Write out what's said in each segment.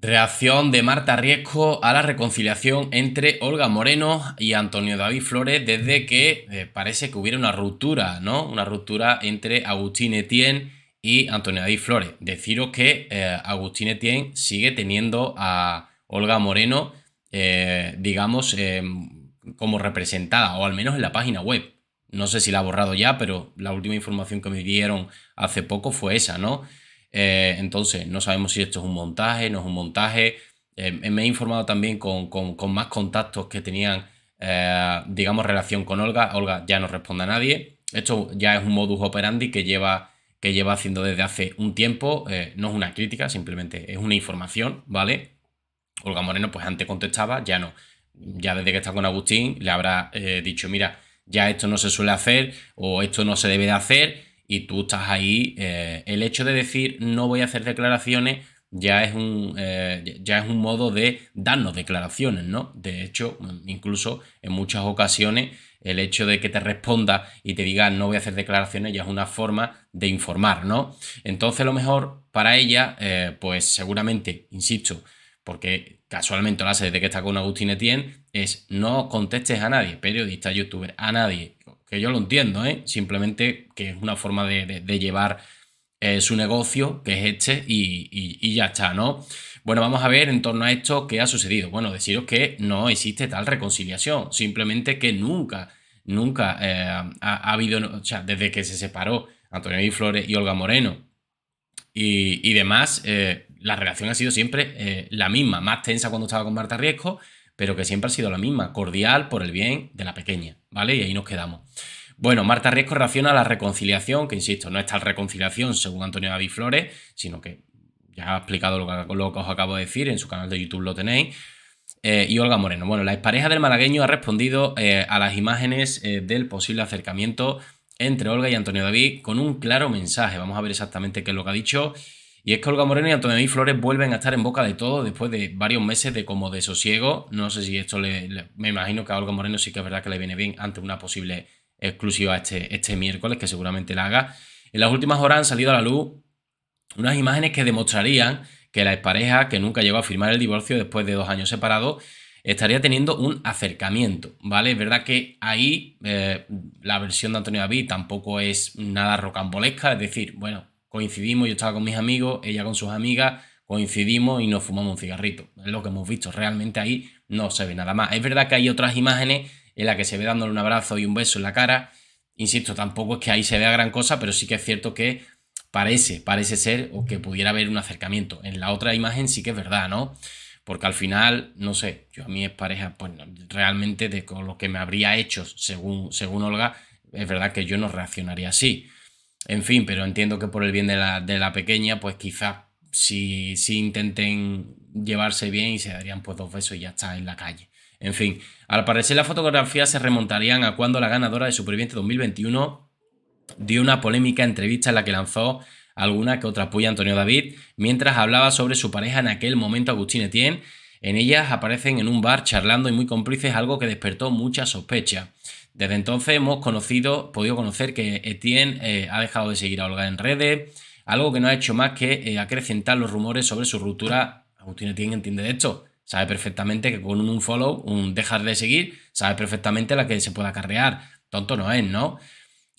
Reacción de Marta Riesco a la reconciliación entre Olga Moreno y Antonio David Flores desde que eh, parece que hubiera una ruptura, ¿no? Una ruptura entre Agustín Etienne y Antonio David Flores. Deciros que eh, Agustín Etienne sigue teniendo a Olga Moreno, eh, digamos, como representada, o al menos en la página web. No sé si la ha borrado ya, pero la última información que me dieron hace poco fue esa, ¿no? Eh, entonces, no sabemos si esto es un montaje, no es un montaje. Eh, eh, me he informado también con, más contactos que tenían, digamos, relación con Olga. Olga ya no responde a nadie. Esto ya es un modus operandi que lleva, que lleva haciendo desde hace un tiempo. no es una crítica, simplemente es una información, ¿vale? Olga Moreno, pues antes contestaba, ya no. Ya desde que está con Agustín, le habrá dicho, mira, ya esto no se suele hacer o esto no se debe de hacer y tú estás ahí. Eh, el hecho de decir no voy a hacer declaraciones ya es un, eh, ya es un modo de darnos declaraciones, ¿no? De hecho, incluso en muchas ocasiones el hecho de que te responda y te diga no voy a hacer declaraciones ya es una forma de informar, ¿no? Entonces, lo mejor para ella, eh, pues seguramente, insisto, porque casualmente lo hace desde que está con Agustín Etienne, es no contestes a nadie, periodista, youtuber, a nadie, que yo lo entiendo, ¿eh? simplemente que es una forma de, llevar eh, su negocio, que es este, y, y, ya está, ¿no? Bueno, vamos a ver en torno a esto qué ha sucedido. Bueno, deciros que no existe tal reconciliación, simplemente que nunca, nunca eh, ha, habido, o sea, desde que se separó Antonio Di Flores y Olga Moreno y, y demás, eh, la relación ha sido siempre la misma, más tensa cuando estaba con Marta Riesco pero que siempre ha sido la misma, cordial por el bien de la pequeña, ¿vale? Y ahí nos quedamos. Bueno, Marta Riesco reacciona a la reconciliación, que insisto, no es tal reconciliación según Antonio David Flores, sino que ya ha explicado lo que, os acabo de decir, en su canal de YouTube lo tenéis. Eh, y Olga Moreno. Bueno, la expareja del malagueño ha respondido eh, a las imágenes eh, del posible acercamiento entre Olga y Antonio David con un claro mensaje. Vamos a ver exactamente qué es lo que ha dicho. Y es que Olga Moreno y Antonio Flores vuelven a estar en boca de todo después de varios meses de como de sosiego. No sé si esto le, Me imagino que a Olga Moreno sí que es verdad que le viene bien ante una posible exclusiva este, este miércoles, que seguramente la haga. En las últimas horas han salido a la luz unas imágenes que demostrarían que la expareja, que nunca llegó a firmar el divorcio después de dos años separados, estaría teniendo un acercamiento, ¿vale? Es verdad que ahí eh, la versión de Antonio David tampoco es nada rocambolesca, es decir, bueno, coincidimos, yo estaba con mis amigos, ella con sus amigas, coincidimos y nos fumamos un cigarrito. Es lo que hemos visto, realmente ahí no se ve nada más. Es verdad que hay otras imágenes en las que se ve dándole un abrazo y un beso en la cara. Insisto, tampoco es que ahí se vea gran cosa, pero sí que es cierto que parece, parece ser o que pudiera haber un acercamiento. En la otra imagen sí que es verdad, ¿no? Porque al final, no sé, yo a mí es pareja, pues realmente de lo que me habría hecho, según, según Olga, es verdad que yo no reaccionaría así. En fin, pero entiendo que por el bien de la, pequeña, pues quizás si, intenten llevarse bien y se darían pues dos besos y ya está en la calle. En fin, al parecer las fotografías se remontarían a cuando la ganadora de Superviviente 2021 dio una polémica entrevista en la que lanzó alguna que otra puya Antonio David mientras hablaba sobre su pareja en aquel momento Agustín Etienne. En ellas aparecen en un bar charlando y muy cómplices, algo que despertó mucha sospecha. Desde entonces hemos conocido, podido conocer que Etienne eh, ha dejado de seguir a Olga en redes, algo que no ha hecho más que eh, acrecentar los rumores sobre su ruptura. Agustín Etienne entiende de esto, sabe perfectamente que con un follow, un dejar de seguir, sabe perfectamente la que se puede acarrear. Tonto no es, ¿no?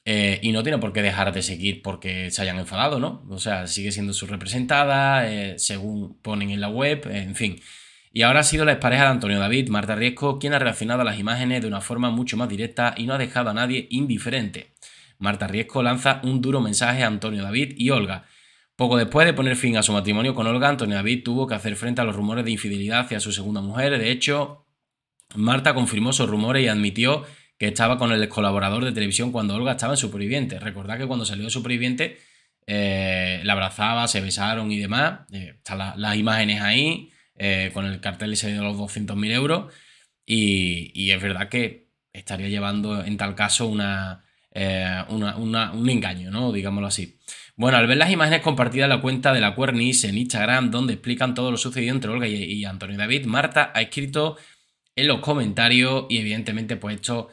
Eh, y no tiene por qué dejar de seguir porque se hayan enfadado, ¿no? O sea, sigue siendo su representada, según ponen en la web, en fin. Y ahora ha sido la expareja de Antonio David, Marta Riesco, quien ha reaccionado a las imágenes de una forma mucho más directa y no ha dejado a nadie indiferente. Marta Riesco lanza un duro mensaje a Antonio David y Olga. Poco después de poner fin a su matrimonio con Olga, Antonio David tuvo que hacer frente a los rumores de infidelidad hacia su segunda mujer. De hecho, Marta confirmó sus rumores y admitió que estaba con el colaborador de televisión cuando Olga estaba en Superviviente. Recordad que cuando salió de Superviviente eh, la abrazaba, se besaron y demás. Eh, están las imágenes ahí. Eh, con el cartel ese de los 200.000 euros. Y, es verdad que estaría llevando en tal caso eh, una, un engaño, ¿no? Digámoslo así. Bueno, al ver las imágenes compartidas en la cuenta de la Cuernis en Instagram, donde explican todo lo sucedido entre Olga y, Antonio David, Marta ha escrito en los comentarios y evidentemente pues esto,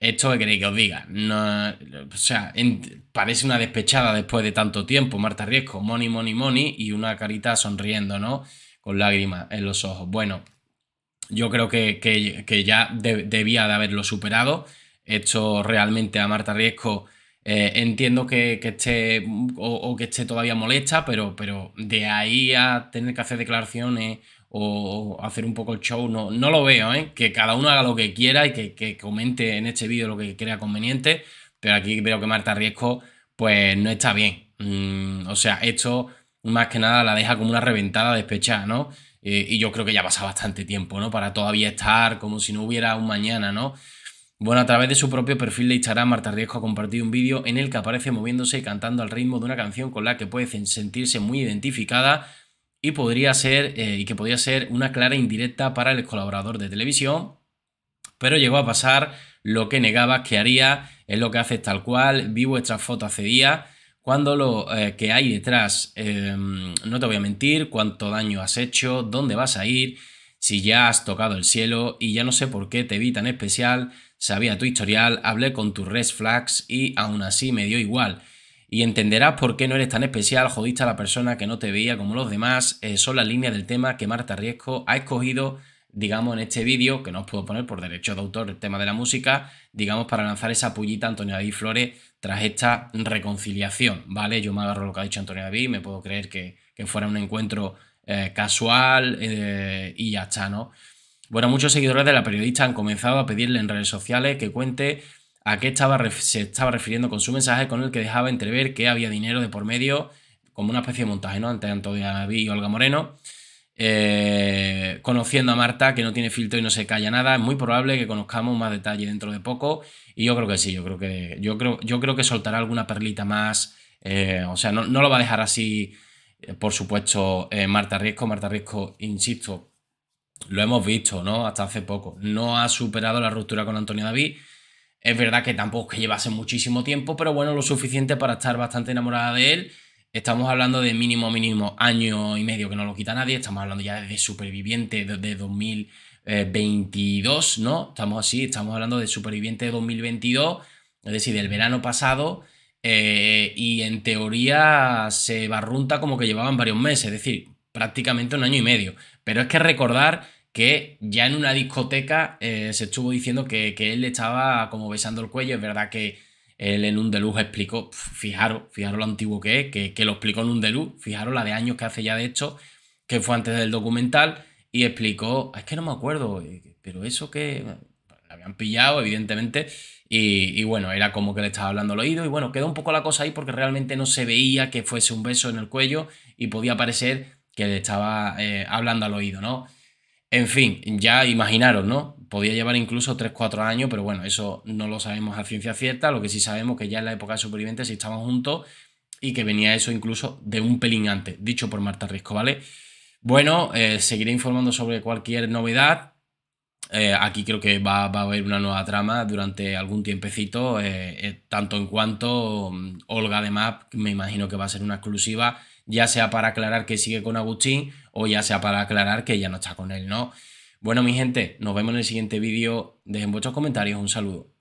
esto que queréis que os diga. No, o sea, parece una despechada después de tanto tiempo, Marta Riesco, money, money, money y una carita sonriendo, ¿no? con lágrimas en los ojos. Bueno, yo creo que, que, ya debía de haberlo superado. Esto realmente a Marta Riesco eh, entiendo que, que esté o, que esté todavía molesta, pero, pero de ahí a tener que hacer declaraciones o, hacer un poco el show, no, no lo veo, ¿eh? que cada uno haga lo que quiera y que, que comente en este vídeo lo que crea conveniente, pero aquí veo que Marta Riesco pues no está bien. Mm, o sea, esto más que nada la deja como una reventada despechada, ¿no? Eh, y yo creo que ya pasa bastante tiempo, ¿no? Para todavía estar como si no hubiera un mañana, ¿no? Bueno, a través de su propio perfil de Instagram, Marta Riesco ha compartido un vídeo en el que aparece moviéndose y cantando al ritmo de una canción con la que puede sentirse muy identificada y, podría ser, eh, y que podría ser una clara indirecta para el colaborador de televisión, pero llegó a pasar lo que negabas que haría, es lo que haces tal cual, vi vuestras fotos hace días cuando lo eh, que hay detrás, em, no te voy a mentir, cuánto daño has hecho, dónde vas a ir, si ya has tocado el cielo y ya no sé por qué te vi tan especial, sabía tu historial, hablé con tus red flags y aún así me dio igual. Y entenderás por qué no eres tan especial, jodiste a la persona que no te veía como los demás, eh, son las líneas del tema que Marta Riesco ha escogido digamos, en este vídeo, que no os puedo poner por derecho de autor el tema de la música, digamos, para lanzar esa pullita a Antonio David Flores tras esta reconciliación, ¿vale? Yo me agarro lo que ha dicho Antonio David, me puedo creer que, fuera un encuentro eh, casual eh, y ya está, ¿no? Bueno, muchos seguidores de la periodista han comenzado a pedirle en redes sociales que cuente a qué estaba se estaba refiriendo con su mensaje con el que dejaba entrever que había dinero de por medio como una especie de montaje, ¿no? Ante Antonio David y Olga Moreno. Eh, conociendo a Marta, que no tiene filtro y no se calla nada, es muy probable que conozcamos más detalle dentro de poco. Y yo creo que sí, yo creo que, yo creo, yo creo que soltará alguna perlita más. Eh, o sea, no, lo va a dejar así, eh, por supuesto, Marta Riesco. Marta Riesco, insisto, lo hemos visto, ¿no? Hasta hace poco. No ha superado la ruptura con Antonio David. Es verdad que tampoco es que llevase muchísimo tiempo, pero bueno, lo suficiente para estar bastante enamorada de él Estamos hablando de mínimo, mínimo año y medio que no lo quita nadie. Estamos hablando ya de superviviente de, 2022, ¿no? Estamos así, estamos hablando de superviviente de 2022, es decir, del verano pasado. Eh, y en teoría se barrunta como que llevaban varios meses, es decir, prácticamente un año y medio. Pero es que recordar que ya en una discoteca eh, se estuvo diciendo que, que él estaba como besando el cuello. Es verdad que él en un deluxe explicó, fijaros, fijaros lo antiguo que es, que, lo explicó en un deluxe, fijaros la de años que hace ya de hecho, que fue antes del documental, y explicó, ah, es que no me acuerdo, eh, pero eso que la habían pillado, evidentemente, y, bueno, era como que le estaba hablando al oído, y bueno, quedó un poco la cosa ahí porque realmente no se veía que fuese un beso en el cuello y podía parecer que le estaba eh, hablando al oído, ¿no? En fin, ya imaginaros, ¿no? podía llevar incluso 3-4 años, pero bueno, eso no lo sabemos a ciencia cierta. Lo que sí sabemos que ya en la época de supervivientes estaban juntos y que venía eso incluso de un pelín antes, dicho por Marta Risco, ¿vale? Bueno, eh, seguiré informando sobre cualquier novedad. Eh, aquí creo que va, a haber una nueva trama durante algún tiempecito, eh, tanto en cuanto mm, Olga de Map, me imagino que va a ser una exclusiva, ya sea para aclarar que sigue con Agustín o ya sea para aclarar que ya no está con él, ¿no? Bueno, mi gente, nos vemos en el siguiente vídeo. Dejen vuestros comentarios. Un saludo.